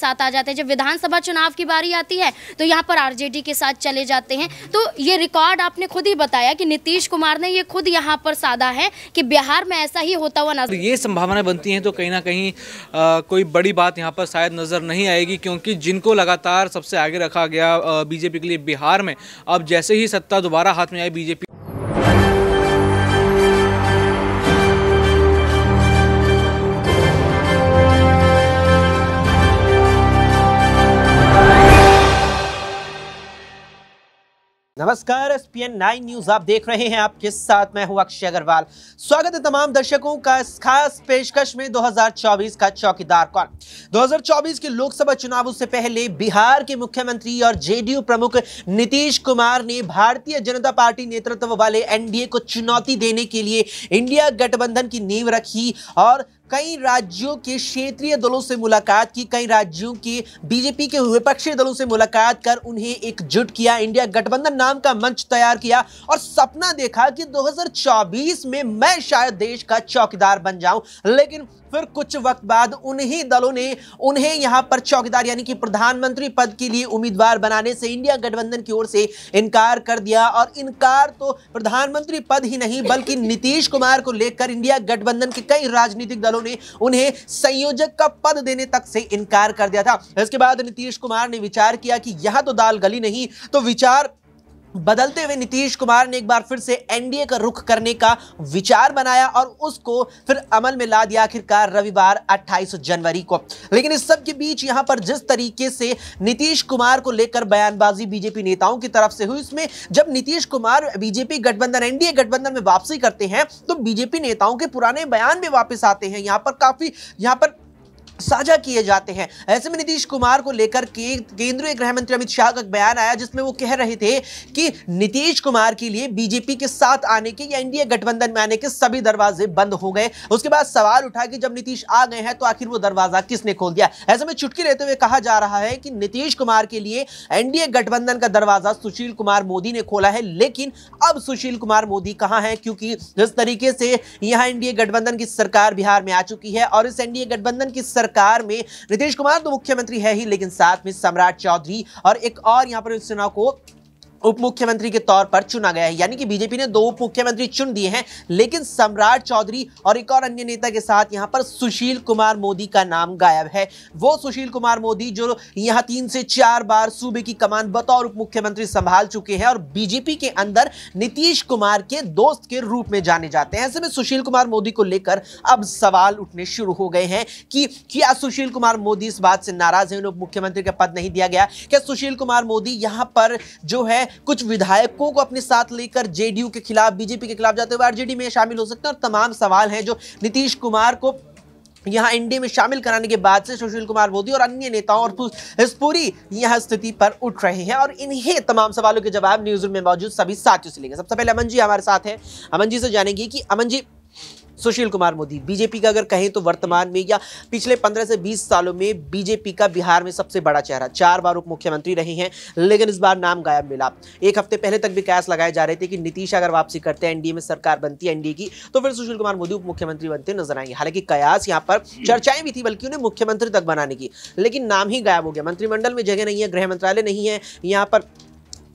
साथ आ जाते हैं जब विधानसभा चुनाव की बारी आती है तो यहाँ पर आरजेडी के साथ चले जाते हैं तो ये रिकॉर्ड आपने खुद ही बताया कि नीतीश कुमार ने ये खुद यहाँ पर साधा है कि बिहार में ऐसा ही होता हुआ नजर ये संभावनाएं बनती हैं तो कहीं ना कहीं आ, कोई बड़ी बात यहाँ पर शायद नज़र नहीं आएगी क्योंकि जिनको लगातार सबसे आगे रखा गया बीजेपी के लिए बिहार में अब जैसे ही सत्ता दोबारा हाथ में आई बीजेपी नमस्कार S P N nine news आप देख रहे हैं आपके साथ मैं हूं अक्षय अग्रवाल स्वागत है तमाम दर्शकों का इस खास पेशकश में 2024 का चौकीदार कौन 2024 के लोकसभा चुनाव से पहले बिहार के मुख्यमंत्री और जेडीयू प्रमुख नीतीश कुमार ने भारतीय जनता पार्टी नेतृत्व वाले एनडीए को चुनौती देने के लिए इंडिया गठबंधन की नींव रखी और कई राज्यों के क्षेत्रीय दलों से मुलाकात की कई राज्यों के बीजेपी के विपक्षी दलों से मुलाकात कर उन्हें एकजुट किया इंडिया गठबंधन नाम का मंच तैयार किया और सपना देखा कि 2024 में मैं शायद देश का चौकीदार बन जाऊं लेकिन फिर कुछ वक्त बाद उन्हीं दलों ने उन्हें यहां पर चौकीदार यानी कि प्रधानमंत्री पद के लिए उम्मीदवार बनाने से इंडिया गठबंधन की ओर से इनकार कर दिया और इनकार तो प्रधानमंत्री पद ही नहीं बल्कि नीतीश कुमार को लेकर इंडिया गठबंधन के कई राजनीतिक दलों वालों ने उन्हें संयोजक का पद देने तक से इनकार कर दिया था इसके बाद नीतीश कुमार ने विचार किया कि यहां तो दाल गली नहीं तो विचार बदलते हुए नीतीश कुमार ने एक बार फिर से एनडीए का रुख करने का विचार बनाया और उसको फिर अमल में ला दिया आखिरकार रविवार 28 जनवरी को लेकिन इस सब के बीच यहां पर जिस तरीके से नीतीश कुमार को लेकर बयानबाजी बीजेपी नेताओं की तरफ से हुई उसमें जब नीतीश कुमार बीजेपी गठबंधन एनडीए गठबंधन में वापसी करते हैं तो बीजेपी नेताओं के पुराने बयान भी वापिस आते हैं यहां पर काफी यहां पर साझा किए जाते हैं ऐसे में नीतीश कुमार को लेकर के केंद्रीय गृह मंत्री अमित शाह का बयान आया जिसमें वो कह रहे थे कि नीतीश कुमार के लिए बीजेपी के साथ आने के या एनडीए गठबंधन में आने के सभी दरवाजे बंद हो गए उसके बाद सवाल उठा कि जब नीतीश आ गए हैं तो आखिर वो दरवाजा किसने खोल दिया ऐसे में चुटकी लेते हुए कहा जा रहा है कि नीतीश कुमार के लिए एनडीए गठबंधन का दरवाजा सुशील कुमार मोदी ने खोला है लेकिन अब सुशील कुमार मोदी कहाँ है क्योंकि जिस तरीके से यहाँ एनडीए गठबंधन की सरकार बिहार में आ चुकी है और इस एनडीए गठबंधन की सरकार सरकार में नीतीश कुमार तो मुख्यमंत्री है ही लेकिन साथ में सम्राट चौधरी और एक और यहाँ पर चुनाव को उप मुख्यमंत्री के तौर पर चुना गया है यानी कि बीजेपी ने दो उप मुख्यमंत्री चुन दिए हैं लेकिन सम्राट चौधरी और एक और अन्य नेता के साथ यहाँ पर सुशील कुमार मोदी का नाम गायब है वो सुशील कुमार मोदी जो यहाँ तीन से चार बार सूबे की कमान बतौर उप मुख्यमंत्री संभाल चुके हैं और बीजेपी के अंदर नीतीश कुमार के दोस्त के रूप में जाने जाते हैं ऐसे में सुशील कुमार मोदी को लेकर अब सवाल उठने शुरू हो गए हैं कि क्या सुशील कुमार मोदी इस बात से नाराज है उन्हें उप मुख्यमंत्री का पद नहीं दिया गया क्या सुशील कुमार मोदी यहाँ पर जो है कुछ विधायकों को अपने साथ लेकर जेडीयू के खिलाफ बीजेपी के खिलाफ जाते हुए आरजेडी में शामिल हो सकते हैं और तमाम सवाल हैं जो नीतीश कुमार को यहां एनडीए में शामिल कराने के बाद से सुशील कुमार मोदी और अन्य नेताओं और इस पूरी यह स्थिति पर उठ रहे हैं और इन्हीं तमाम सवालों के जवाब न्यूज रूम में मौजूद सभी साथियों से लेंगे सबसे पहले अमन जी हमारे साथ हैं अमन जी से जानेंगे कि अमन जी सुशील कुमार मोदी बीजेपी का अगर कहें तो वर्तमान में या पिछले पंद्रह से बीस सालों में बीजेपी का बिहार में सबसे बड़ा चेहरा चार बार उप मुख्यमंत्री रहे हैं लेकिन इस बार नाम गायब मिला एक हफ्ते पहले तक भी कयास लगाए जा रहे थे कि नीतीश अगर वापसी करते हैं एनडीए में सरकार बनती है एनडीए की तो फिर सुशील कुमार मोदी उप मुख्यमंत्री बनते नजर आएंगे हालांकि कयास यहाँ पर चर्चाएं भी थी बल्कि उन्हें मुख्यमंत्री तक बनाने की लेकिन नाम ही गायब हो गया मंत्रिमंडल में जगह नहीं है गृह मंत्रालय नहीं है यहाँ पर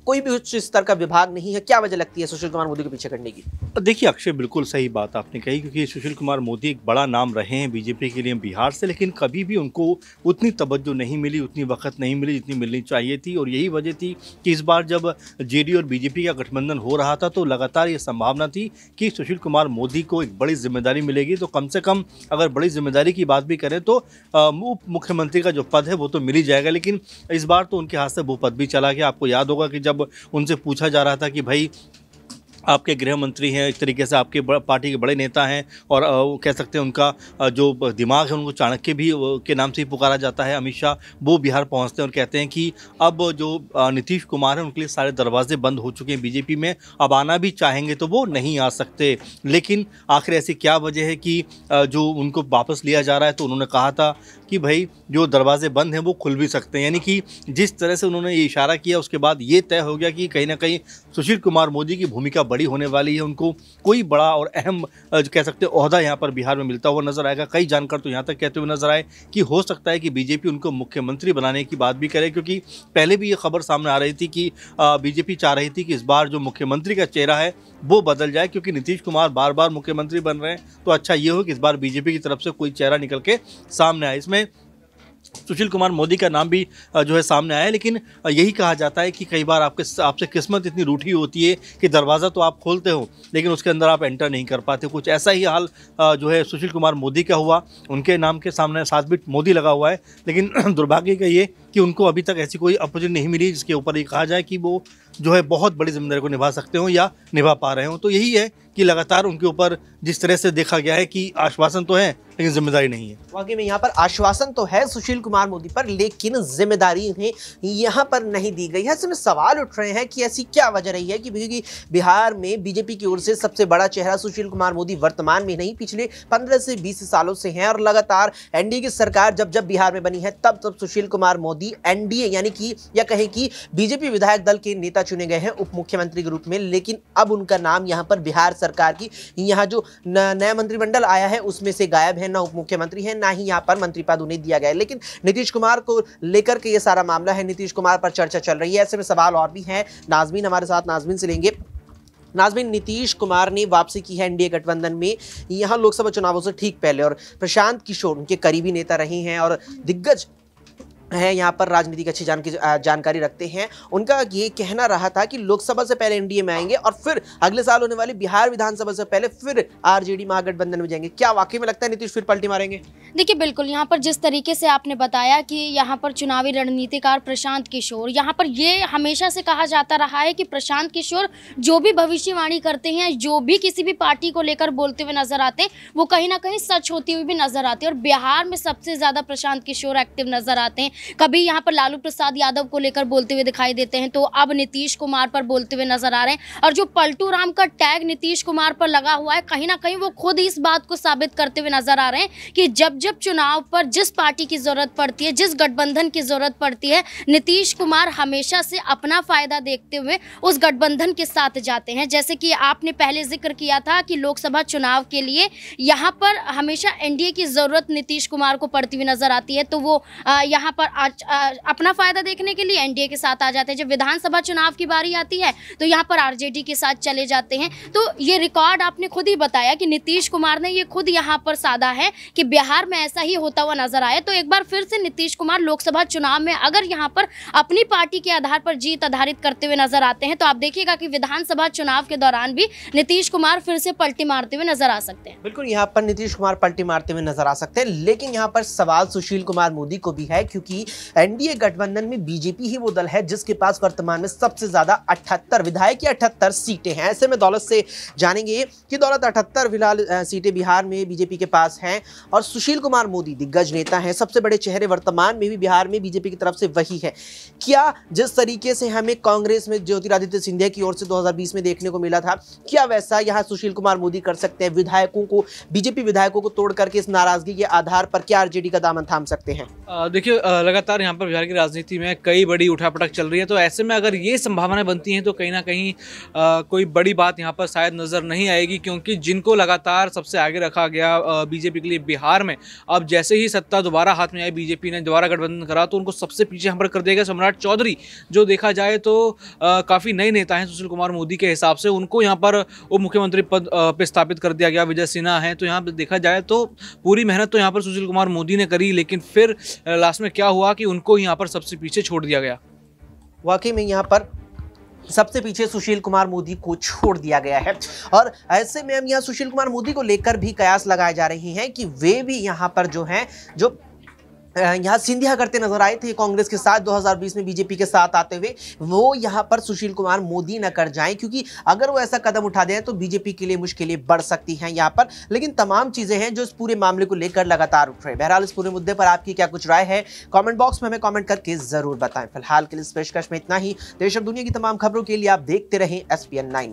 कोई भी उच्च स्तर का विभाग नहीं है क्या वजह लगती है सुशील कुमार मोदी के पीछे करने की देखिए अक्षय बिल्कुल सही बात आपने कही क्योंकि सुशील कुमार मोदी एक बड़ा नाम रहे हैं बीजेपी के लिए बिहार से लेकिन कभी भी उनको उतनी तवज्जो नहीं मिली उतनी वक्त नहीं मिली जितनी मिलनी चाहिए थी और यही वजह थी कि इस बार जब जे और बीजेपी का गठबंधन हो रहा था तो लगातार ये संभावना थी कि सुशील कुमार मोदी को एक बड़ी जिम्मेदारी मिलेगी तो कम से कम अगर बड़ी जिम्मेदारी की बात भी करें तो उप मुख्यमंत्री का जो पद है वो तो मिल ही जाएगा लेकिन इस बार तो उनके हाथ से वो पद भी चला गया आपको याद होगा कि जब जब उनसे पूछा जा रहा था कि भाई आपके गृह मंत्री हैं एक तरीके से आपके पार्टी के बड़े नेता हैं और वो कह सकते हैं उनका जो दिमाग है उनको चाणक्य भी के नाम से ही पुकारा जाता है अमित शाह वो बिहार पहुंचते हैं और कहते हैं कि अब जो नीतीश कुमार हैं उनके लिए सारे दरवाजे बंद हो चुके हैं बीजेपी में अब आना भी चाहेंगे तो वो नहीं आ सकते लेकिन आखिर ऐसी क्या वजह है कि जो उनको वापस लिया जा रहा है तो उन्होंने कहा था कि भाई जो दरवाजे बंद हैं वो खुल भी सकते हैं यानी कि जिस तरह से उन्होंने ये इशारा किया उसके बाद ये तय हो गया कि कहीं ना कहीं सुशील कुमार मोदी की भूमिका बड़ी होने वाली है उनको कोई बड़ा और अहम कह सकते हैं अहदा यहाँ पर बिहार में मिलता हुआ नजर आएगा कई जानकार तो यहाँ तक कहते हुए नजर आए कि हो सकता है कि बीजेपी उनको मुख्यमंत्री बनाने की बात भी करे क्योंकि पहले भी ये खबर सामने आ रही थी कि बीजेपी चाह रही थी कि इस बार जो मुख्यमंत्री का चेहरा है वो बदल जाए क्योंकि नीतीश कुमार बार बार मुख्यमंत्री बन रहे हैं तो अच्छा ये हो कि इस बार बीजेपी की तरफ से कोई चेहरा निकल के सामने आए इसमें सुशील कुमार मोदी का नाम भी जो है सामने आया लेकिन यही कहा जाता है कि कई बार आपके आपसे किस्मत इतनी रूठी होती है कि दरवाज़ा तो आप खोलते हो लेकिन उसके अंदर आप एंटर नहीं कर पाते कुछ ऐसा ही हाल जो है सुशील कुमार मोदी का हुआ उनके नाम के सामने साथ भी मोदी लगा हुआ है लेकिन दुर्भाग्य का ये कि उनको अभी तक ऐसी कोई अपॉर्चुनिटी नहीं मिली जिसके ऊपर ये कहा जाए कि वो जो है बहुत बड़ी जिम्मेदारी को निभा सकते हों या निभा पा रहे हों तो यही है कि लगातार उनके ऊपर जिस तरह से देखा गया है कि आश्वासन तो है लेकिन जिम्मेदारी नहीं है वाकई में यहाँ पर आश्वासन तो है सुशील कुमार मोदी पर लेकिन जिम्मेदारी उन्हें यहाँ पर नहीं दी गई है इसमें सवाल उठ रहे हैं कि ऐसी क्या वजह रही है कि क्योंकि बिहार में बीजेपी की ओर से सबसे बड़ा चेहरा सुशील कुमार मोदी वर्तमान में नहीं पिछले पंद्रह से बीस सालों से हैं और लगातार एनडीए की सरकार जब जब बिहार में बनी है तब तब सुशील कुमार मोदी दी एनडीए यानी कि या कहें कि बीजेपी विधायक दल के नेता चुने गए हैं उप मुख्यमंत्री के रूप में लेकिन अब उनका नाम यहाँ पर बिहार सरकार की यहाँ जो नया मंत्रिमंडल आया है उसमें से गायब है ना उप मुख्यमंत्री है ना ही यहाँ पर मंत्री पद उन्हें दिया गया लेकिन नीतीश कुमार को लेकर के ये सारा मामला है नीतीश कुमार पर चर्चा चल रही है ऐसे में सवाल और भी हैं नाजमीन हमारे साथ नाजमीन से लेंगे नाजमिन नीतीश कुमार ने वापसी की है एनडीए गठबंधन में यहाँ लोकसभा चुनावों से ठीक पहले और प्रशांत किशोर उनके करीबी नेता रहे हैं और दिग्गज हैं यहाँ पर राजनीति की अच्छी जान की जानकारी रखते हैं उनका ये कहना रहा था कि लोकसभा से पहले एनडीए में आएंगे और फिर अगले साल होने वाली बिहार विधानसभा से पहले फिर आरजेडी महागठबंधन में जाएंगे क्या वाकई में लगता है नीतीश फिर पलटी मारेंगे देखिए बिल्कुल यहाँ पर जिस तरीके से आपने बताया कि यहाँ पर चुनावी रणनीतिकार प्रशांत किशोर यहाँ पर ये हमेशा से कहा जाता रहा है कि प्रशांत किशोर जो भी भविष्यवाणी करते हैं जो भी किसी भी पार्टी को लेकर बोलते हुए नजर आते हैं वो कहीं ना कहीं सच होती हुई भी नजर आती है और बिहार में सबसे ज्यादा प्रशांत किशोर एक्टिव नजर आते हैं कभी यहाँ पर लालू प्रसाद यादव को लेकर बोलते हुए दिखाई देते हैं तो अब नीतीश कुमार पर बोलते हुए नजर आ रहे हैं और जो पलटू राम का टैग नीतीश कुमार पर लगा हुआ है कहीं ना कहीं वो खुद इस बात को साबित करते हुए नजर आ रहे हैं कि जब जब चुनाव पर जिस पार्टी की जरूरत पड़ती है जिस गठबंधन की जरूरत पड़ती है नीतीश कुमार हमेशा से अपना फायदा देखते हुए उस गठबंधन के साथ जाते हैं जैसे कि आपने पहले जिक्र किया था कि लोकसभा चुनाव के लिए यहाँ पर हमेशा एनडीए की जरूरत नीतीश कुमार को पड़ती हुई नजर आती है तो वो यहाँ पर पर अपना फायदा देखने के लिए एनडीए के साथ आ जाते हैं जब विधानसभा चुनाव की बारी आती है तो यहाँ पर आरजेडी के साथ चले जाते हैं तो ये रिकॉर्ड आपने खुद ही बताया कि नीतीश कुमार ने ये खुद यहाँ पर साधा है कि बिहार में ऐसा ही होता हुआ नजर आया तो एक बार फिर से नीतीश कुमार लोकसभा चुनाव में अगर यहाँ पर अपनी पार्टी के आधार पर जीत आधारित करते हुए नजर आते हैं तो आप देखिएगा कि विधानसभा चुनाव के दौरान भी नीतीश कुमार फिर से पलटी मारते हुए नजर आ सकते हैं बिल्कुल यहाँ पर नीतीश कुमार पलटी मारते हुए नजर आ सकते हैं लेकिन यहाँ पर सवाल सुशील कुमार मोदी को भी है क्योंकि कि एनडीए गठबंधन में बीजेपी ही वो दल है जिसके पास वर्तमान में सबसे ज्यादा अठहत्तर विधायक की अठहत्तर सीटें हैं ऐसे में दौलत से जानेंगे कि दौलत अठहत्तर फिलहाल सीटें बिहार में बीजेपी के पास हैं और सुशील कुमार मोदी दिग्गज नेता हैं सबसे बड़े चेहरे वर्तमान में भी बिहार में बीजेपी की तरफ से वही है क्या जिस तरीके से हमें कांग्रेस में ज्योतिरादित्य सिंधिया की ओर से 2020 में देखने को मिला था क्या वैसा यहाँ सुशील कुमार मोदी कर सकते हैं विधायकों को बीजेपी विधायकों को तोड़ करके इस नाराजगी के आधार पर क्या आरजेडी का दामन थाम सकते हैं देखिए लगातार यहाँ पर बिहार की राजनीति में कई बड़ी उठापटक चल रही है तो ऐसे में अगर ये संभावनाएं बनती हैं तो कहीं ना कहीं आ, कोई बड़ी बात यहाँ पर शायद नज़र नहीं आएगी क्योंकि जिनको लगातार सबसे आगे रखा गया बीजेपी के लिए बिहार में अब जैसे ही सत्ता दोबारा हाथ में आई बीजेपी ने दोबारा गठबंधन करा तो उनको सबसे पीछे यहाँ पर कर दिया गया सम्राट चौधरी जो देखा जाए तो काफ़ी नए नेता हैं सुशील कुमार मोदी के हिसाब से उनको यहाँ पर उप मुख्यमंत्री पद पर स्थापित कर दिया गया विजय सिन्हा है तो यहाँ पर देखा जाए तो पूरी मेहनत तो यहाँ पर सुशील कुमार मोदी ने करी लेकिन फिर लास्ट में क्या हुआ कि उनको यहाँ पर सबसे पीछे छोड़ दिया गया वाकई में यहाँ पर सबसे पीछे सुशील कुमार मोदी को छोड़ दिया गया है और ऐसे में हम यहाँ सुशील कुमार मोदी को लेकर भी कयास लगाए जा रही हैं कि वे भी यहाँ पर जो हैं जो यहाँ सिंधिया करते नजर आए थे कांग्रेस के साथ 2020 में बीजेपी के साथ आते हुए वो यहाँ पर सुशील कुमार मोदी न कर जाएं क्योंकि अगर वो ऐसा कदम उठा दें तो बीजेपी के लिए मुश्किलें बढ़ सकती हैं यहाँ पर लेकिन तमाम चीज़ें हैं जो इस पूरे मामले को लेकर लगातार उठ रहे बहरहाल इस पूरे मुद्दे पर आपकी क्या कुछ राय है कॉमेंट बॉक्स में हमें कॉमेंट करके ज़रूर बताएं फिलहाल के लिए इस पेशकश में इतना ही देश और दुनिया की तमाम खबरों के लिए आप देखते रहें एस पी